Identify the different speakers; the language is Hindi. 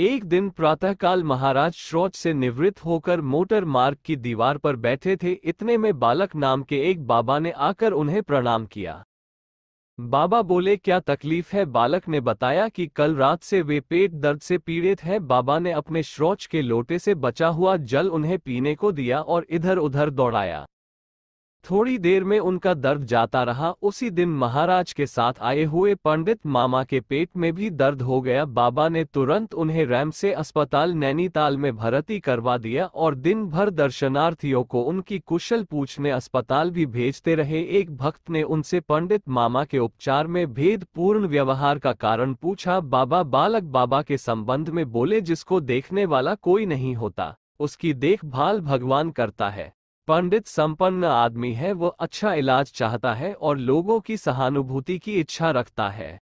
Speaker 1: एक दिन प्रातःकाल महाराज श्रोच से निवृत्त होकर मोटर मार्ग की दीवार पर बैठे थे इतने में बालक नाम के एक बाबा ने आकर उन्हें प्रणाम किया बाबा बोले क्या तकलीफ है बालक ने बताया कि कल रात से वे पेट दर्द से पीड़ित हैं बाबा ने अपने श्रोच के लोटे से बचा हुआ जल उन्हें पीने को दिया और इधर उधर दौड़ाया थोड़ी देर में उनका दर्द जाता रहा उसी दिन महाराज के साथ आए हुए पंडित मामा के पेट में भी दर्द हो गया बाबा ने तुरंत उन्हें रैम से अस्पताल नैनीताल में भर्ती करवा दिया और दिन भर दर्शनार्थियों को उनकी कुशल पूछने अस्पताल भी भेजते रहे एक भक्त ने उनसे पंडित मामा के उपचार में भेद पूर्ण व्यवहार का कारण पूछा बाबा बालक बाबा के संबंध में बोले जिसको देखने वाला कोई नहीं होता उसकी देखभाल भगवान करता है पंडित संपन्न आदमी है वो अच्छा इलाज चाहता है और लोगों की सहानुभूति की इच्छा रखता है